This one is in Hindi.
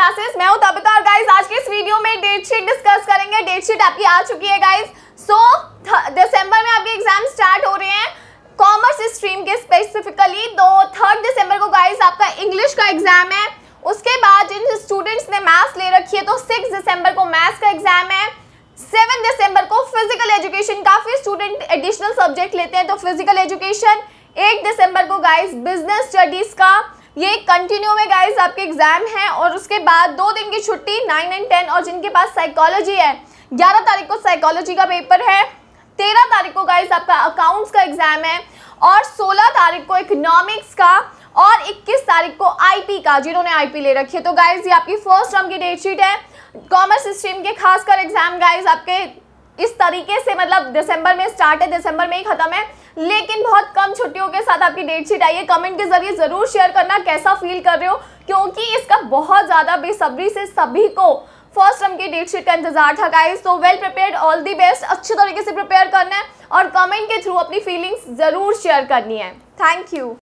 क्लासेस मैं हूं तबिता और गाइस आज के इस वीडियो में डेट शीट डिस्कस करेंगे डेट शीट आपकी आ चुकी है गाइस सो so, दिसंबर में आपके एग्जाम स्टार्ट हो रहे हैं कॉमर्स स्ट्रीम के स्पेसिफिकली तो थर्ड दिसंबर को गाइस आपका इंग्लिश का एग्जाम है उसके बाद जिन स्टूडेंट्स ने मैथ्स ले रखी है तो सिक्स दिसंबर को मैथ्स का एग्जाम है सेवन दिसंबर को फिजिकल एजुकेशन काफ़ी स्टूडेंट एडिशनल सब्जेक्ट लेते हैं तो फिजिकल एजुकेशन एट दिसंबर को गाइस बिजनेस स्टडीज़ का ये कंटिन्यू में गाइज आपके एग्जाम है और उसके बाद दो दिन की छुट्टी नाइन एंड टेन और जिनके पास साइकोलॉजी है ग्यारह तारीख को साइकोलॉजी का पेपर है तेरह तारीख को गाइज आपका अकाउंट्स का एग्जाम है और सोलह तारीख को इकोनॉमिक्स का और इक्कीस तारीख को आई का जिन्होंने आई ले रखी है तो गाइज ये आपकी फर्स्ट टर्म की डेट शीट है कॉमर्स स्ट्रीम के खासकर एग्जाम गाइज आपके इस तरीके से मतलब दिसंबर में स्टार्ट है दिसंबर में ही खत्म है लेकिन बहुत कम छुट्टियों के साथ आपकी डेट शीट आई है कमेंट के जरिए ज़रूर शेयर करना कैसा फील कर रहे हो क्योंकि इसका बहुत ज़्यादा बेसब्री से सभी को फर्स्ट टर्म की डेट शीट का इंतजार था गाइस तो well prepared all the best अच्छे तरीके से प्रिपेयर करना है और कमेंट के थ्रू अपनी फीलिंग्स ज़रूर शेयर करनी है थैंक यू